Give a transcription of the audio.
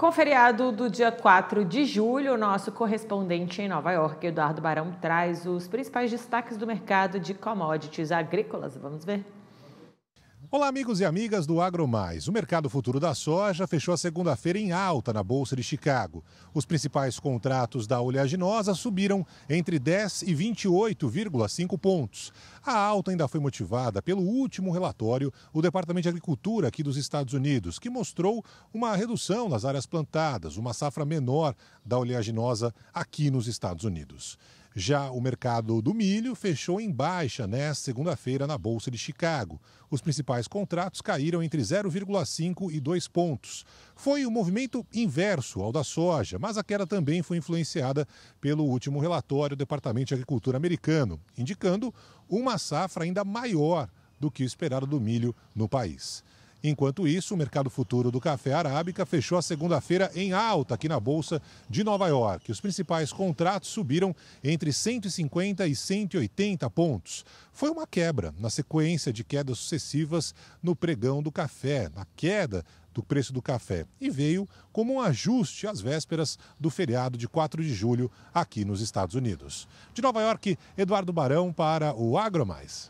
Com o feriado do dia 4 de julho, nosso correspondente em Nova York, Eduardo Barão, traz os principais destaques do mercado de commodities agrícolas. Vamos ver. Olá, amigos e amigas do Agro Mais. O mercado futuro da soja fechou a segunda-feira em alta na Bolsa de Chicago. Os principais contratos da oleaginosa subiram entre 10 e 28,5 pontos. A alta ainda foi motivada pelo último relatório do Departamento de Agricultura aqui dos Estados Unidos, que mostrou uma redução nas áreas plantadas, uma safra menor da oleaginosa aqui nos Estados Unidos. Já o mercado do milho fechou em baixa nesta segunda-feira na Bolsa de Chicago. Os principais contratos caíram entre 0,5 e 2 pontos. Foi o um movimento inverso ao da soja, mas a queda também foi influenciada pelo último relatório do Departamento de Agricultura americano, indicando uma safra ainda maior do que o esperado do milho no país. Enquanto isso, o mercado futuro do café arábica fechou a segunda-feira em alta aqui na Bolsa de Nova York. Os principais contratos subiram entre 150 e 180 pontos. Foi uma quebra na sequência de quedas sucessivas no pregão do café, na queda do preço do café e veio como um ajuste às vésperas do feriado de 4 de julho aqui nos Estados Unidos. De Nova York, Eduardo Barão para o Agro Mais.